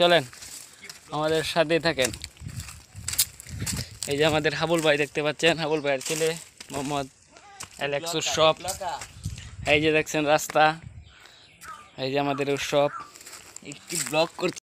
চলেন আমাদের সাথে থাকেন এই যে আমাদের হাবুল ভাই দেখতে পাচ্ছেন হাবুল ভাইয়ের ছেলে মোহাম্মদ অ্যালেক্স উৎসব এই যে দেখছেন রাস্তা এই যে আমাদের উৎসব একটি ব্লগ করছে